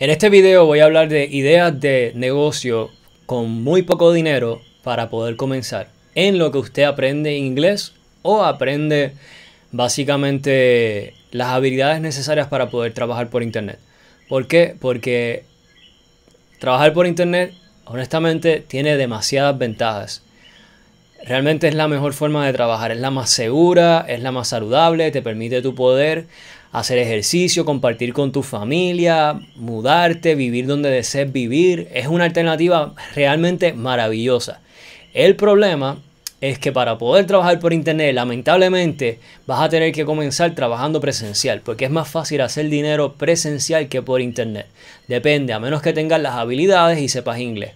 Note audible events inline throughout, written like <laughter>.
En este video voy a hablar de ideas de negocio con muy poco dinero para poder comenzar. En lo que usted aprende inglés o aprende básicamente las habilidades necesarias para poder trabajar por internet. ¿Por qué? Porque trabajar por internet honestamente tiene demasiadas ventajas. Realmente es la mejor forma de trabajar, es la más segura, es la más saludable, te permite tu poder hacer ejercicio, compartir con tu familia, mudarte, vivir donde desees vivir. Es una alternativa realmente maravillosa. El problema es que para poder trabajar por internet, lamentablemente, vas a tener que comenzar trabajando presencial, porque es más fácil hacer dinero presencial que por internet. Depende, a menos que tengas las habilidades y sepas inglés.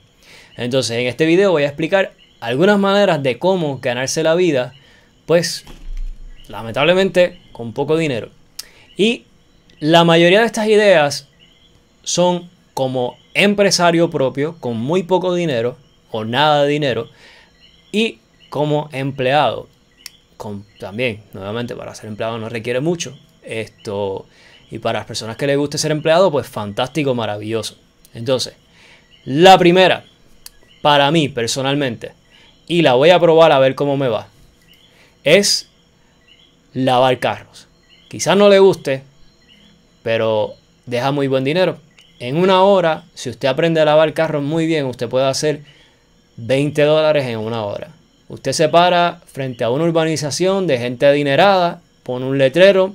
Entonces, en este video voy a explicar algunas maneras de cómo ganarse la vida, pues lamentablemente con poco dinero. Y la mayoría de estas ideas son como empresario propio, con muy poco dinero o nada de dinero, y como empleado. también, nuevamente, para ser empleado no requiere mucho. Esto, y para las personas que les guste ser empleado, pues fantástico, maravilloso. Entonces, la primera, para mí personalmente, y la voy a probar a ver cómo me va. Es lavar carros. Quizás no le guste, pero deja muy buen dinero. En una hora, si usted aprende a lavar carros muy bien, usted puede hacer 20 dólares en una hora. Usted se para frente a una urbanización de gente adinerada, pone un letrero,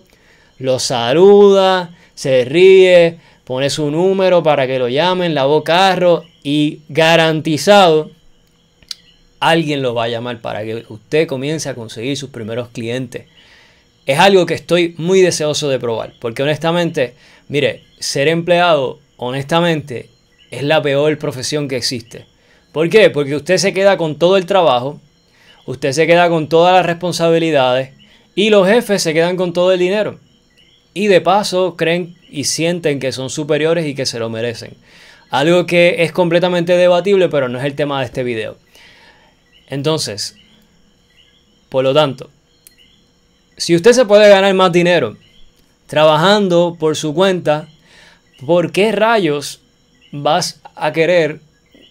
lo saluda, se ríe, pone su número para que lo llamen, lavó carro y garantizado alguien lo va a llamar para que usted comience a conseguir sus primeros clientes. Es algo que estoy muy deseoso de probar, porque honestamente, mire, ser empleado, honestamente, es la peor profesión que existe. ¿Por qué? Porque usted se queda con todo el trabajo, usted se queda con todas las responsabilidades y los jefes se quedan con todo el dinero. Y de paso creen y sienten que son superiores y que se lo merecen. Algo que es completamente debatible, pero no es el tema de este video. Entonces, por lo tanto, si usted se puede ganar más dinero trabajando por su cuenta, ¿por qué rayos vas a querer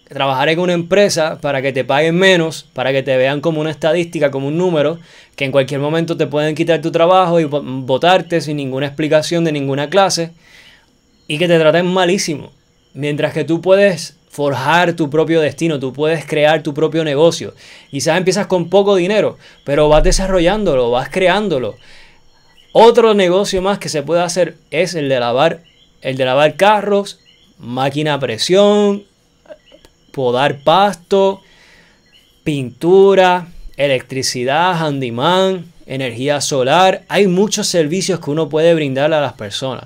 trabajar en una empresa para que te paguen menos, para que te vean como una estadística, como un número, que en cualquier momento te pueden quitar tu trabajo y votarte sin ninguna explicación de ninguna clase y que te traten malísimo. Mientras que tú puedes forjar tu propio destino, tú puedes crear tu propio negocio. Quizás empiezas con poco dinero, pero vas desarrollándolo, vas creándolo. Otro negocio más que se puede hacer es el de lavar, el de lavar carros, máquina a presión, podar pasto, pintura, electricidad, handyman, energía solar. Hay muchos servicios que uno puede brindarle a las personas.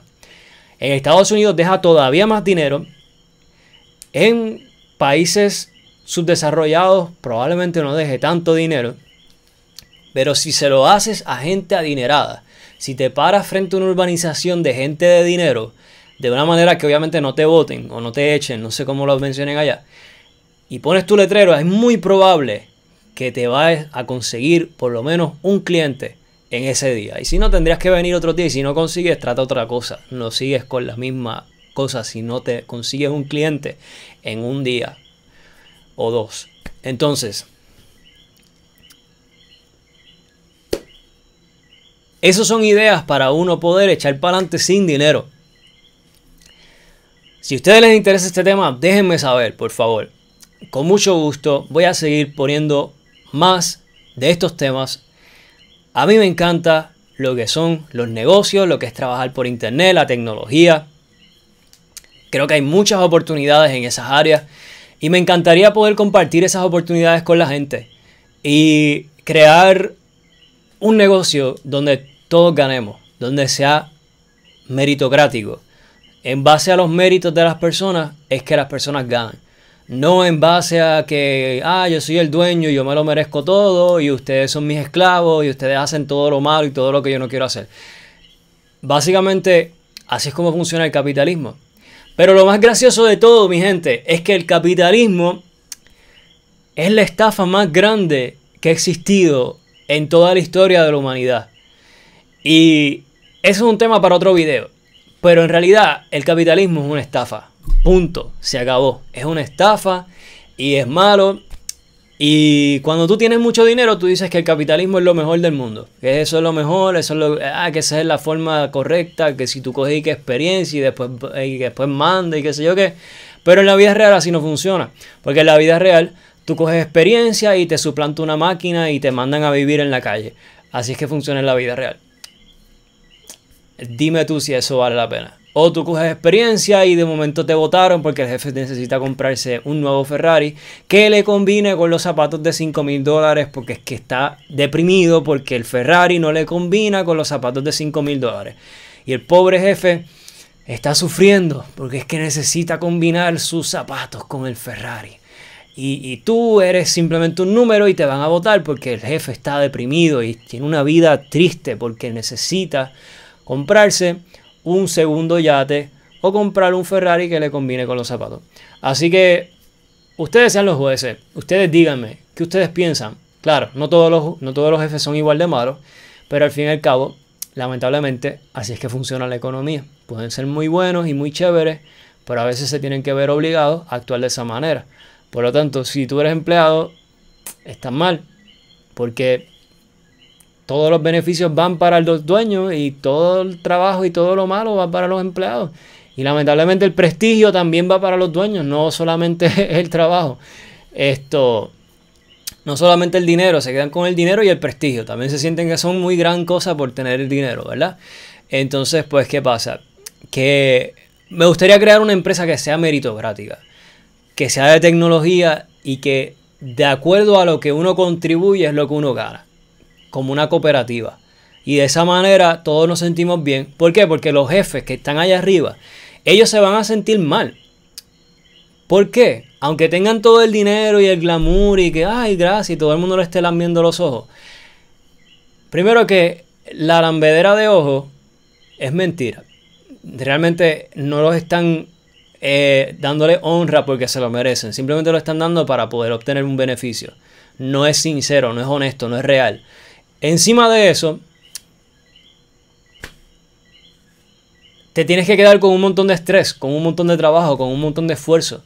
En Estados Unidos deja todavía más dinero en países subdesarrollados probablemente no deje tanto dinero, pero si se lo haces a gente adinerada, si te paras frente a una urbanización de gente de dinero, de una manera que obviamente no te voten o no te echen, no sé cómo lo mencionen allá, y pones tu letrero, es muy probable que te vayas a conseguir por lo menos un cliente en ese día. Y si no, tendrías que venir otro día y si no consigues, trata otra cosa. No sigues con la misma cosas si no te consigues un cliente en un día o dos. Entonces, esas son ideas para uno poder echar para adelante sin dinero. Si a ustedes les interesa este tema, déjenme saber, por favor. Con mucho gusto voy a seguir poniendo más de estos temas. A mí me encanta lo que son los negocios, lo que es trabajar por internet, la tecnología, Creo que hay muchas oportunidades en esas áreas y me encantaría poder compartir esas oportunidades con la gente y crear un negocio donde todos ganemos, donde sea meritocrático. En base a los méritos de las personas es que las personas ganan. No en base a que, ah, yo soy el dueño, y yo me lo merezco todo y ustedes son mis esclavos y ustedes hacen todo lo malo y todo lo que yo no quiero hacer. Básicamente, así es como funciona el capitalismo. Pero lo más gracioso de todo, mi gente, es que el capitalismo es la estafa más grande que ha existido en toda la historia de la humanidad. Y eso es un tema para otro video. Pero en realidad el capitalismo es una estafa. Punto. Se acabó. Es una estafa y es malo y cuando tú tienes mucho dinero, tú dices que el capitalismo es lo mejor del mundo, que eso es lo mejor, eso es lo, ah, que esa es la forma correcta, que si tú coges experiencia y después, y después manda y qué sé yo qué. Pero en la vida real así no funciona, porque en la vida real tú coges experiencia y te suplanta una máquina y te mandan a vivir en la calle. Así es que funciona en la vida real. Dime tú si eso vale la pena. O tú coges experiencia y de momento te votaron porque el jefe necesita comprarse un nuevo Ferrari que le combine con los zapatos de 5 mil dólares porque es que está deprimido porque el Ferrari no le combina con los zapatos de 5 mil dólares. Y el pobre jefe está sufriendo porque es que necesita combinar sus zapatos con el Ferrari. Y, y, tú eres simplemente un número y te van a votar porque el jefe está deprimido y tiene una vida triste porque necesita comprarse un segundo yate o comprar un Ferrari que le combine con los zapatos. Así que ustedes sean los jueces, ustedes díganme qué ustedes piensan. Claro, no todos los, no todos los jefes son igual de malos, pero al fin y al cabo, lamentablemente, así es que funciona la economía. Pueden ser muy buenos y muy chéveres, pero a veces se tienen que ver obligados a actuar de esa manera. Por lo tanto, si tú eres empleado, estás mal, porque todos los beneficios van para los dueños y todo el trabajo y todo lo malo va para los empleados. Y lamentablemente el prestigio también va para los dueños, no solamente <laughs> el trabajo. Esto, no solamente el dinero, se quedan con el dinero y el prestigio. También se sienten que son muy gran cosa por tener el dinero, ¿verdad? Entonces, pues, ¿qué pasa? Que me gustaría crear una empresa que sea meritocrática, que sea de tecnología y que de acuerdo a lo que uno contribuye es lo que uno gana como una cooperativa. Y de esa manera todos nos sentimos bien. ¿Por qué? Porque los jefes que están allá arriba, ellos se van a sentir mal. ¿Por qué? Aunque tengan todo el dinero y el glamour y que, ay, gracias, y todo el mundo le esté lambiendo los ojos. Primero que la lambedera de ojos es mentira. Realmente no los están eh, dándole honra porque se lo merecen. Simplemente lo están dando para poder obtener un beneficio. No es sincero, no es honesto, no es real. Encima de eso, te tienes que quedar con un montón de estrés, con un montón de trabajo, con un montón de esfuerzo.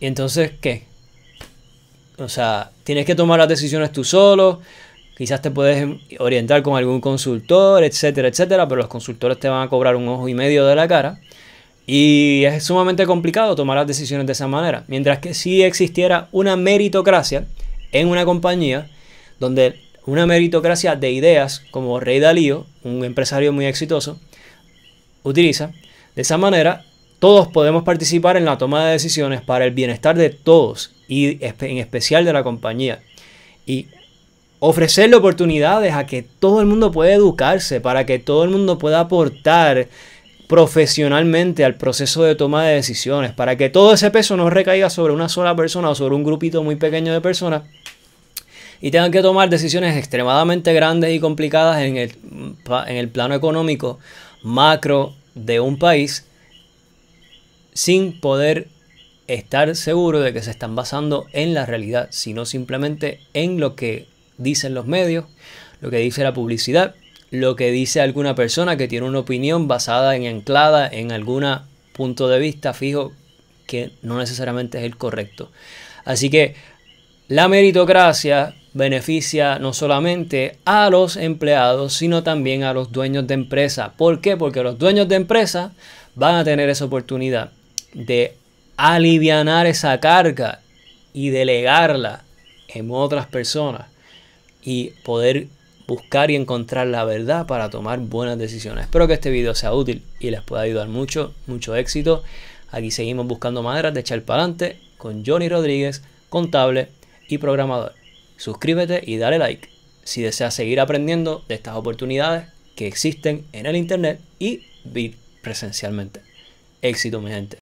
Y entonces, ¿qué? O sea, tienes que tomar las decisiones tú solo, quizás te puedes orientar con algún consultor, etcétera, etcétera, pero los consultores te van a cobrar un ojo y medio de la cara. Y es sumamente complicado tomar las decisiones de esa manera. Mientras que si existiera una meritocracia en una compañía, donde una meritocracia de ideas como Rey Dalío, un empresario muy exitoso, utiliza. De esa manera, todos podemos participar en la toma de decisiones para el bienestar de todos y en especial de la compañía. Y ofrecerle oportunidades a que todo el mundo pueda educarse, para que todo el mundo pueda aportar profesionalmente al proceso de toma de decisiones, para que todo ese peso no recaiga sobre una sola persona o sobre un grupito muy pequeño de personas, y tengan que tomar decisiones extremadamente grandes y complicadas en el, en el plano económico macro de un país sin poder estar seguro de que se están basando en la realidad, sino simplemente en lo que dicen los medios, lo que dice la publicidad, lo que dice alguna persona que tiene una opinión basada en anclada en algún punto de vista fijo que no necesariamente es el correcto. Así que la meritocracia beneficia no solamente a los empleados, sino también a los dueños de empresa. ¿Por qué? Porque los dueños de empresa van a tener esa oportunidad de aliviar esa carga y delegarla en otras personas y poder buscar y encontrar la verdad para tomar buenas decisiones. Espero que este video sea útil y les pueda ayudar mucho, mucho éxito. Aquí seguimos buscando maneras de echar para adelante con Johnny Rodríguez, contable y programador suscríbete y dale like si deseas seguir aprendiendo de estas oportunidades que existen en el Internet y presencialmente. Éxito, mi gente.